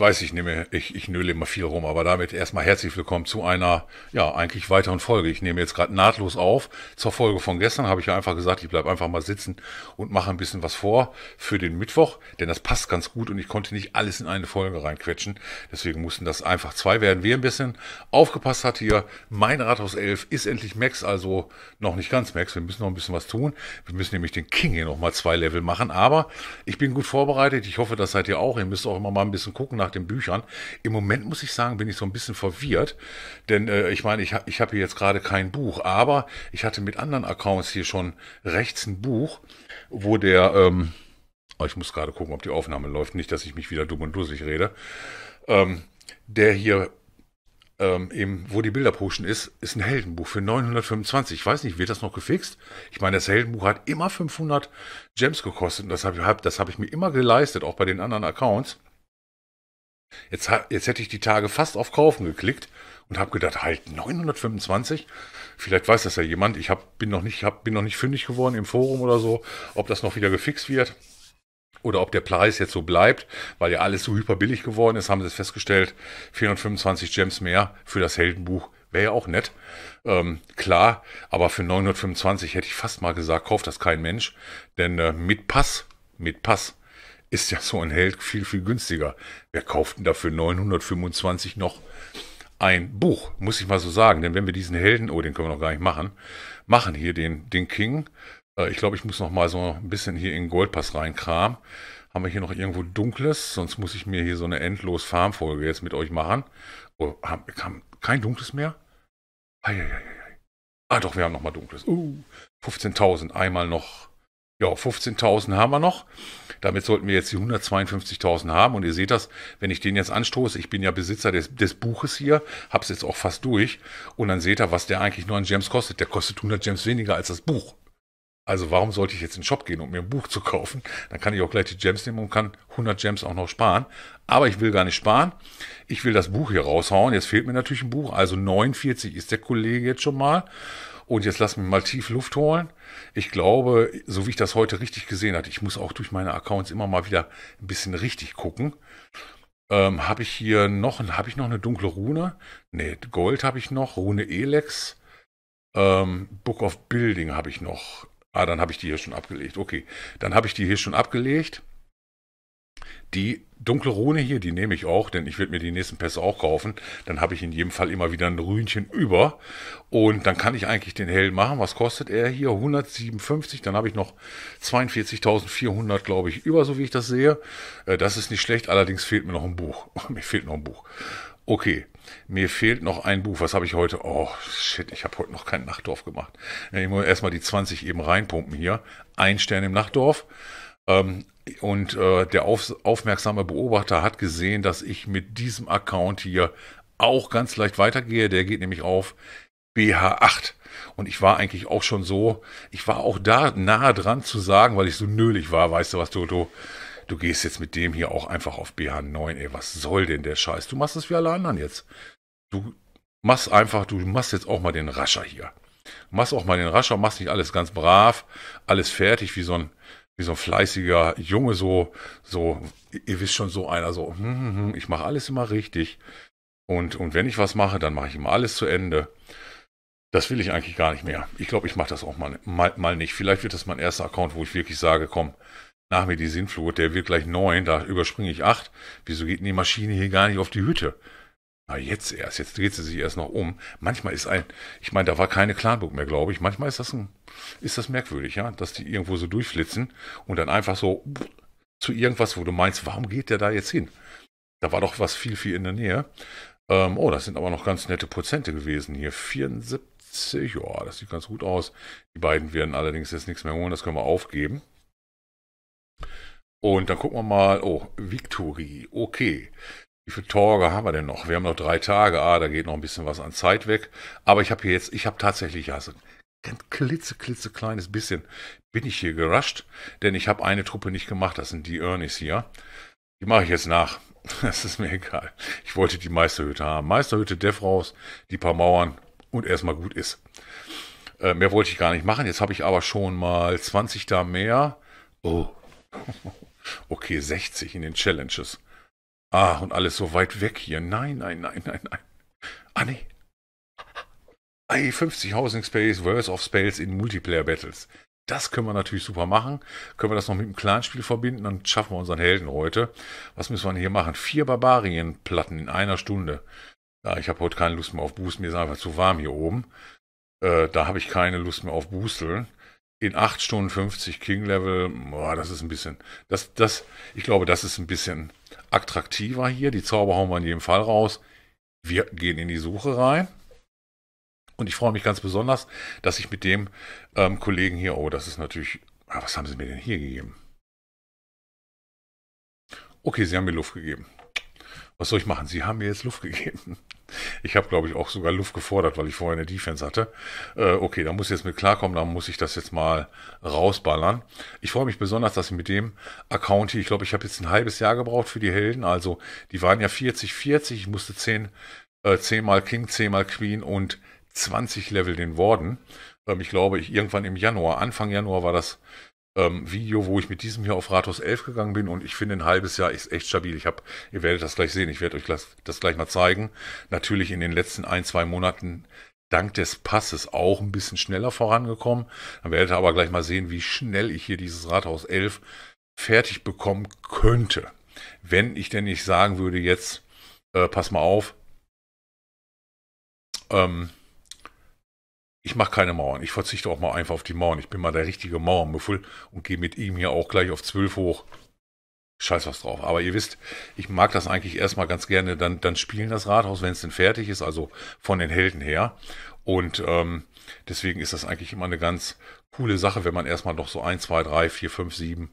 weiß, ich nehme, ich, ich nöle immer viel rum, aber damit erstmal herzlich willkommen zu einer, ja, eigentlich weiteren Folge. Ich nehme jetzt gerade nahtlos auf. Zur Folge von gestern habe ich ja einfach gesagt, ich bleibe einfach mal sitzen und mache ein bisschen was vor für den Mittwoch, denn das passt ganz gut und ich konnte nicht alles in eine Folge reinquetschen. Deswegen mussten das einfach zwei werden. Wer ein bisschen aufgepasst hat hier, mein Rathaus 11 ist endlich Max, also noch nicht ganz Max. Wir müssen noch ein bisschen was tun. Wir müssen nämlich den King hier nochmal zwei Level machen, aber ich bin gut vorbereitet. Ich hoffe, das seid ihr auch. Ihr müsst auch immer mal ein bisschen gucken nach nach den Büchern. Im Moment muss ich sagen, bin ich so ein bisschen verwirrt, denn äh, ich meine, ich, ich habe hier jetzt gerade kein Buch, aber ich hatte mit anderen Accounts hier schon rechts ein Buch, wo der, ähm, oh, ich muss gerade gucken, ob die Aufnahme läuft, nicht, dass ich mich wieder dumm und dusselig rede, ähm, der hier ähm, eben, wo die Bilderposchen ist, ist ein Heldenbuch für 925. Ich weiß nicht, wird das noch gefixt? Ich meine, das Heldenbuch hat immer 500 Gems gekostet und das habe hab, hab ich mir immer geleistet, auch bei den anderen Accounts. Jetzt, jetzt hätte ich die Tage fast auf Kaufen geklickt und habe gedacht, halt 925. Vielleicht weiß das ja jemand. Ich hab, bin, noch nicht, hab, bin noch nicht fündig geworden im Forum oder so, ob das noch wieder gefixt wird oder ob der Preis jetzt so bleibt, weil ja alles so hyperbillig geworden ist, haben sie festgestellt, 425 Gems mehr für das Heldenbuch wäre ja auch nett. Ähm, klar, aber für 925 hätte ich fast mal gesagt, kauft das kein Mensch, denn äh, mit Pass, mit Pass ist ja so ein Held viel, viel günstiger. Wir kauften dafür 925 noch ein Buch, muss ich mal so sagen. Denn wenn wir diesen Helden, oh, den können wir noch gar nicht machen, machen hier den, den King. Äh, ich glaube, ich muss noch mal so ein bisschen hier in Goldpass reinkramen. Haben wir hier noch irgendwo Dunkles? Sonst muss ich mir hier so eine endlos Farmfolge jetzt mit euch machen. Oh, haben, kein Dunkles mehr? Eieieiei. Ah doch, wir haben noch mal Dunkles. Uh, 15.000, einmal noch. Ja, 15.000 haben wir noch. Damit sollten wir jetzt die 152.000 haben. Und ihr seht das, wenn ich den jetzt anstoße, ich bin ja Besitzer des, des Buches hier, habe es jetzt auch fast durch. Und dann seht ihr, was der eigentlich nur an Gems kostet. Der kostet 100 Gems weniger als das Buch. Also warum sollte ich jetzt in den Shop gehen, um mir ein Buch zu kaufen? Dann kann ich auch gleich die Gems nehmen und kann 100 Gems auch noch sparen. Aber ich will gar nicht sparen. Ich will das Buch hier raushauen. Jetzt fehlt mir natürlich ein Buch. Also 49 ist der Kollege jetzt schon mal. Und jetzt lass mich mal tief Luft holen. Ich glaube, so wie ich das heute richtig gesehen hatte, ich muss auch durch meine Accounts immer mal wieder ein bisschen richtig gucken. Ähm, habe ich hier noch, hab ich noch eine dunkle Rune? Ne, Gold habe ich noch, Rune Elex. Ähm, Book of Building habe ich noch. Ah, dann habe ich die hier schon abgelegt. Okay, dann habe ich die hier schon abgelegt. Die dunkle Rune hier, die nehme ich auch, denn ich werde mir die nächsten Pässe auch kaufen. Dann habe ich in jedem Fall immer wieder ein Rühnchen über. Und dann kann ich eigentlich den Hell machen. Was kostet er hier? 157. Dann habe ich noch 42.400, glaube ich, über, so wie ich das sehe. Äh, das ist nicht schlecht. Allerdings fehlt mir noch ein Buch. mir fehlt noch ein Buch. Okay, mir fehlt noch ein Buch. Was habe ich heute? Oh, shit, ich habe heute noch kein Nachtdorf gemacht. Ich muss erstmal die 20 eben reinpumpen hier. Ein Stern im Nachtdorf. Ähm, und äh, der auf, aufmerksame Beobachter hat gesehen, dass ich mit diesem Account hier auch ganz leicht weitergehe. Der geht nämlich auf BH8. Und ich war eigentlich auch schon so, ich war auch da nahe dran zu sagen, weil ich so nölig war, weißt du was, Toto? Du gehst jetzt mit dem hier auch einfach auf BH9, ey, was soll denn der Scheiß? Du machst es wie alle anderen jetzt. Du machst einfach, du machst jetzt auch mal den Rascher hier. Du machst auch mal den Rascher, machst nicht alles ganz brav, alles fertig wie so ein wie so ein fleißiger Junge, so, so, ihr wisst schon, so einer, so, hm, hm, hm, ich mache alles immer richtig. Und, und wenn ich was mache, dann mache ich immer alles zu Ende. Das will ich eigentlich gar nicht mehr. Ich glaube, ich mache das auch mal, mal, mal nicht. Vielleicht wird das mein erster Account, wo ich wirklich sage, komm, nach mir die Sinnflut, der wird gleich neun, da überspringe ich acht. Wieso geht denn die Maschine hier gar nicht auf die Hütte? Na, jetzt erst, jetzt dreht sie sich erst noch um. Manchmal ist ein, ich meine, da war keine Klarburg mehr, glaube ich. Manchmal ist das ein, ist das merkwürdig, ja, dass die irgendwo so durchflitzen und dann einfach so zu irgendwas, wo du meinst, warum geht der da jetzt hin? Da war doch was viel, viel in der Nähe. Ähm, oh, das sind aber noch ganz nette Prozente gewesen hier. 74, ja, das sieht ganz gut aus. Die beiden werden allerdings jetzt nichts mehr holen, das können wir aufgeben. Und dann gucken wir mal, oh, Victory, okay wie viele Tage haben wir denn noch? Wir haben noch drei Tage. Ah, da geht noch ein bisschen was an Zeit weg. Aber ich habe hier jetzt, ich habe tatsächlich, ja, so ein klitze, klitze kleines bisschen bin ich hier gerusht, denn ich habe eine Truppe nicht gemacht. Das sind die Ernies hier. Die mache ich jetzt nach. Das ist mir egal. Ich wollte die Meisterhütte haben. Meisterhütte, Def raus, die paar Mauern und erstmal gut ist. Äh, mehr wollte ich gar nicht machen. Jetzt habe ich aber schon mal 20 da mehr. Oh. Okay, 60 in den Challenges. Ah, und alles so weit weg hier. Nein, nein, nein, nein, nein. Ah, nee. Ei, 50 Housing Space, Verse of Spells in Multiplayer Battles. Das können wir natürlich super machen. Können wir das noch mit einem Clanspiel verbinden, dann schaffen wir unseren Helden heute. Was müssen wir denn hier machen? Vier Barbarienplatten in einer Stunde. Ja, ich habe heute keine Lust mehr auf Boost, mir ist einfach zu warm hier oben. Äh, da habe ich keine Lust mehr auf Boosteln in 8 Stunden 50 King Level, boah, das ist ein bisschen, das, das, ich glaube, das ist ein bisschen attraktiver hier. Die Zauber hauen wir in jedem Fall raus. Wir gehen in die Suche rein. Und ich freue mich ganz besonders, dass ich mit dem ähm, Kollegen hier, oh, das ist natürlich, ah, was haben sie mir denn hier gegeben? Okay, sie haben mir Luft gegeben was soll ich machen? Sie haben mir jetzt Luft gegeben. Ich habe, glaube ich, auch sogar Luft gefordert, weil ich vorher eine Defense hatte. Äh, okay, da muss ich jetzt mit klarkommen, da muss ich das jetzt mal rausballern. Ich freue mich besonders, dass ich mit dem Account hier, ich glaube, ich habe jetzt ein halbes Jahr gebraucht für die Helden. Also, die waren ja 40, 40. Ich musste 10, äh, 10 mal King, 10 mal Queen und 20 Level den Worden. Ähm, ich glaube, ich irgendwann im Januar, Anfang Januar war das ähm, Video, wo ich mit diesem hier auf Rathaus 11 gegangen bin und ich finde, ein halbes Jahr ist echt stabil. Ich habe, ihr werdet das gleich sehen, ich werde euch das gleich mal zeigen. Natürlich in den letzten ein, zwei Monaten dank des Passes auch ein bisschen schneller vorangekommen. Dann werdet ihr aber gleich mal sehen, wie schnell ich hier dieses Rathaus 11 fertig bekommen könnte. Wenn ich denn nicht sagen würde, jetzt, äh, pass mal auf, ähm, ich mache keine Mauern. Ich verzichte auch mal einfach auf die Mauern. Ich bin mal der richtige Mauermüffel und gehe mit ihm hier auch gleich auf 12 hoch. Scheiß was drauf. Aber ihr wisst, ich mag das eigentlich erstmal ganz gerne. Dann, dann spielen das Rathaus, wenn es denn fertig ist, also von den Helden her. Und ähm, deswegen ist das eigentlich immer eine ganz coole Sache, wenn man erstmal noch so 1, 2, 3, 4, 5, 7,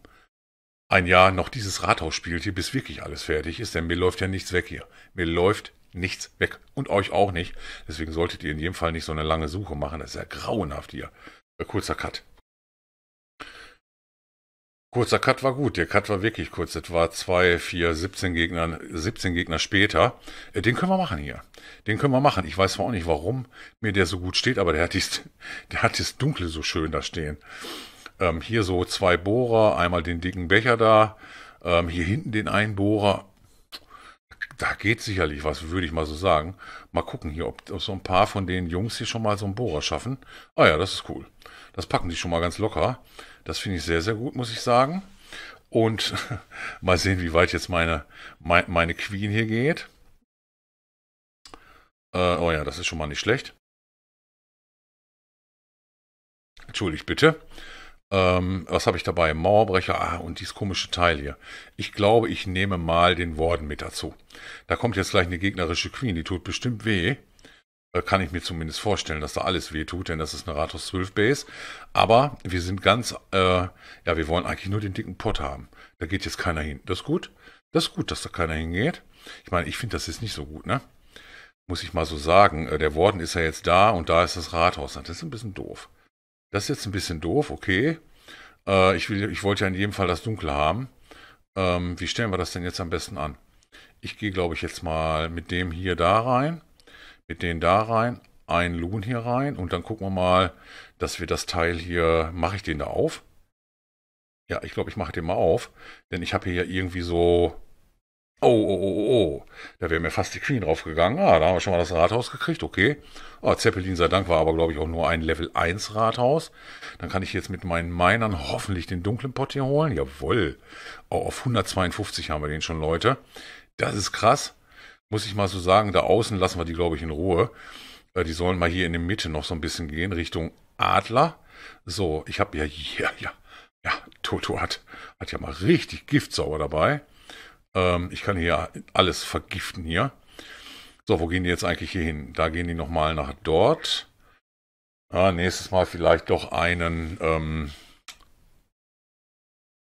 ein Jahr noch dieses Rathaus spielt hier, bis wirklich alles fertig ist. Denn mir läuft ja nichts weg hier. Mir läuft nichts weg. Und euch auch nicht. Deswegen solltet ihr in jedem Fall nicht so eine lange Suche machen. Das ist ja grauenhaft hier. Äh, kurzer Cut. Kurzer Cut war gut. Der Cut war wirklich kurz. Das war 2, 4, 17 Gegner, 17 Gegner später. Äh, den können wir machen hier. Den können wir machen. Ich weiß zwar auch nicht, warum mir der so gut steht, aber der hat das, der hat dieses Dunkle so schön da stehen. Ähm, hier so zwei Bohrer, einmal den dicken Becher da, ähm, hier hinten den einen Bohrer. Da geht sicherlich was, würde ich mal so sagen. Mal gucken hier, ob, so ein paar von den Jungs hier schon mal so einen Bohrer schaffen. Ah ja, das ist cool. Das packen die schon mal ganz locker. Das finde ich sehr, sehr gut, muss ich sagen. Und mal sehen, wie weit jetzt meine, meine, meine Queen hier geht. Äh, oh ja, das ist schon mal nicht schlecht. Entschuldigt bitte. Ähm, was habe ich dabei? Mauerbrecher, ah, und dieses komische Teil hier. Ich glaube, ich nehme mal den Warden mit dazu. Da kommt jetzt gleich eine gegnerische Queen, die tut bestimmt weh. Äh, kann ich mir zumindest vorstellen, dass da alles weh tut, denn das ist eine Rathaus 12 Base. Aber wir sind ganz, äh, ja, wir wollen eigentlich nur den dicken Pott haben. Da geht jetzt keiner hin. Das ist gut. Das ist gut, dass da keiner hingeht. Ich meine, ich finde, das jetzt nicht so gut, ne? Muss ich mal so sagen. Äh, der Warden ist ja jetzt da und da ist das Rathaus. Das ist ein bisschen doof. Das ist jetzt ein bisschen doof, okay. Äh, ich, will, ich wollte ja in jedem Fall das Dunkle haben. Ähm, wie stellen wir das denn jetzt am besten an? Ich gehe, glaube ich, jetzt mal mit dem hier da rein, mit dem da rein, einen Loon hier rein und dann gucken wir mal, dass wir das Teil hier, mache ich den da auf? Ja, ich glaube, ich mache den mal auf, denn ich habe hier ja irgendwie so Oh, oh, oh, oh, oh, da wäre mir fast die Queen draufgegangen. Ah, da haben wir schon mal das Rathaus gekriegt, okay. Ah, Zeppelin sei Dank war aber, glaube ich, auch nur ein Level 1 Rathaus. Dann kann ich jetzt mit meinen Minern hoffentlich den dunklen Pott hier holen. Jawohl. Oh, auf 152 haben wir den schon, Leute. Das ist krass. Muss ich mal so sagen, da außen lassen wir die, glaube ich, in Ruhe. Äh, die sollen mal hier in der Mitte noch so ein bisschen gehen, Richtung Adler. So, ich habe ja, ja, ja, ja, Toto hat, hat ja mal richtig Gift sauber dabei. Ähm, ich kann hier alles vergiften hier. So, wo gehen die jetzt eigentlich hier hin? Da gehen die nochmal nach dort. Ah, nächstes Mal vielleicht doch einen ähm,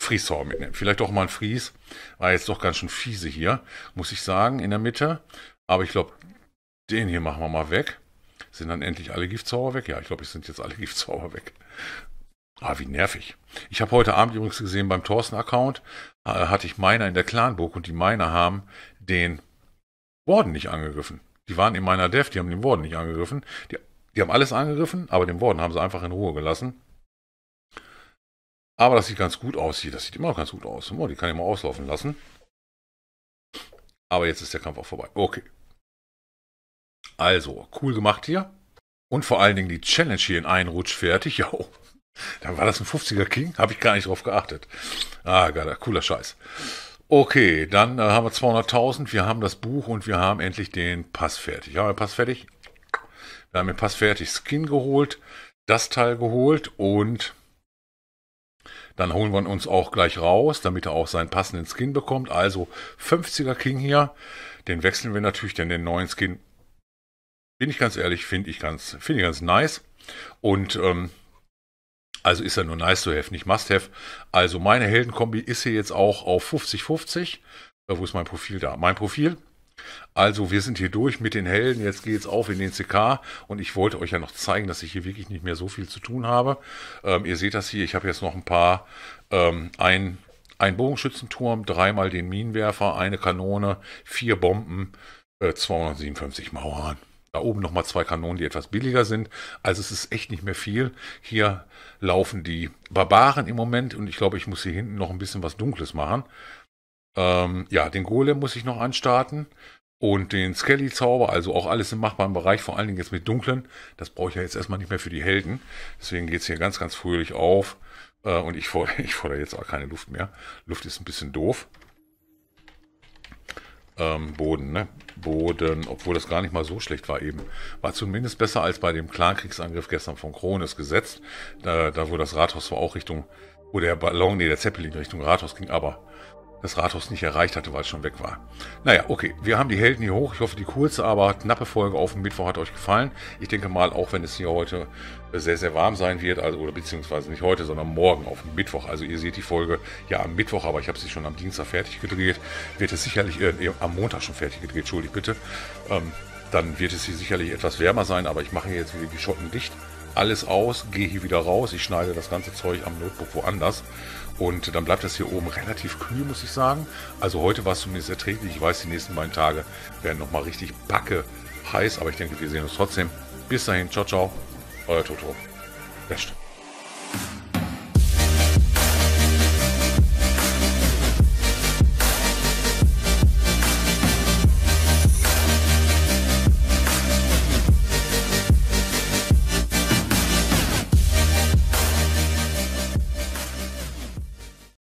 Frieshauer mitnehmen. Vielleicht doch mal ein Fries. War jetzt doch ganz schön fiese hier, muss ich sagen, in der Mitte. Aber ich glaube, den hier machen wir mal weg. Sind dann endlich alle Giftzauber weg? Ja, ich glaube, es sind jetzt alle Giftzauber weg. Ah, wie nervig. Ich habe heute Abend übrigens gesehen, beim Thorsten-Account äh, hatte ich meiner in der Clanburg und die meiner haben den Warden nicht angegriffen. Die waren in meiner Dev, die haben den Warden nicht angegriffen. Die, die haben alles angegriffen, aber den Warden haben sie einfach in Ruhe gelassen. Aber das sieht ganz gut aus hier. Das sieht immer noch ganz gut aus. Oh, die kann ich mal auslaufen lassen. Aber jetzt ist der Kampf auch vorbei. Okay. Also, cool gemacht hier. Und vor allen Dingen die Challenge hier in einen Rutsch fertig. Ja, dann war das ein 50er King? Habe ich gar nicht drauf geachtet. Ah, geiler, cooler Scheiß. Okay, dann äh, haben wir 200.000, wir haben das Buch und wir haben endlich den Pass fertig. Haben wir Pass fertig? Wir haben den Pass fertig. Skin geholt, das Teil geholt und dann holen wir uns auch gleich raus, damit er auch seinen passenden Skin bekommt. Also 50er King hier. Den wechseln wir natürlich, denn den neuen Skin, bin ich ganz ehrlich, finde ich ganz, finde ich ganz nice. Und ähm, also ist er nur nice to have, nicht must have. Also meine Heldenkombi ist hier jetzt auch auf 50-50. Wo ist mein Profil da? Mein Profil. Also wir sind hier durch mit den Helden. Jetzt geht es auf in den CK. Und ich wollte euch ja noch zeigen, dass ich hier wirklich nicht mehr so viel zu tun habe. Ähm, ihr seht das hier. Ich habe jetzt noch ein paar. Ähm, ein, ein Bogenschützenturm, dreimal den Minenwerfer, eine Kanone, vier Bomben, äh, 257 Mauern. Da oben nochmal zwei Kanonen, die etwas billiger sind. Also es ist echt nicht mehr viel. Hier laufen die Barbaren im Moment und ich glaube, ich muss hier hinten noch ein bisschen was Dunkles machen. Ähm, ja, den Golem muss ich noch anstarten. Und den Skelly-Zauber, also auch alles im machbaren Bereich, vor allen Dingen jetzt mit Dunklen, das brauche ich ja jetzt erstmal nicht mehr für die Helden. Deswegen geht es hier ganz, ganz fröhlich auf. Äh, und ich fordere, ich fordere jetzt auch keine Luft mehr. Luft ist ein bisschen doof. Ähm, Boden, ne? Boden, obwohl das gar nicht mal so schlecht war eben, war zumindest besser als bei dem Klarkriegsangriff gestern von Krones gesetzt. Da, da wo das Rathaus war auch Richtung, wo der Ballon, nee, der Zeppelin Richtung Rathaus ging, aber das Rathaus nicht erreicht hatte, weil es schon weg war. Naja, okay, wir haben die Helden hier hoch. Ich hoffe, die kurze, aber knappe Folge auf dem Mittwoch hat euch gefallen. Ich denke mal, auch wenn es hier heute sehr, sehr warm sein wird, also, oder beziehungsweise nicht heute, sondern morgen auf dem Mittwoch. Also ihr seht die Folge ja am Mittwoch, aber ich habe sie schon am Dienstag fertig gedreht. Wird es sicherlich, äh, am Montag schon fertig gedreht, entschuldigt bitte. Ähm, dann wird es hier sicherlich etwas wärmer sein, aber ich mache hier jetzt wieder die Schotten dicht. Alles aus, gehe hier wieder raus. Ich schneide das ganze Zeug am Notebook woanders und dann bleibt das hier oben relativ kühl, muss ich sagen. Also heute war es zumindest erträglich. Ich weiß, die nächsten beiden Tage werden nochmal richtig backe heiß. Aber ich denke, wir sehen uns trotzdem. Bis dahin. Ciao, ciao. Euer Toto. Best.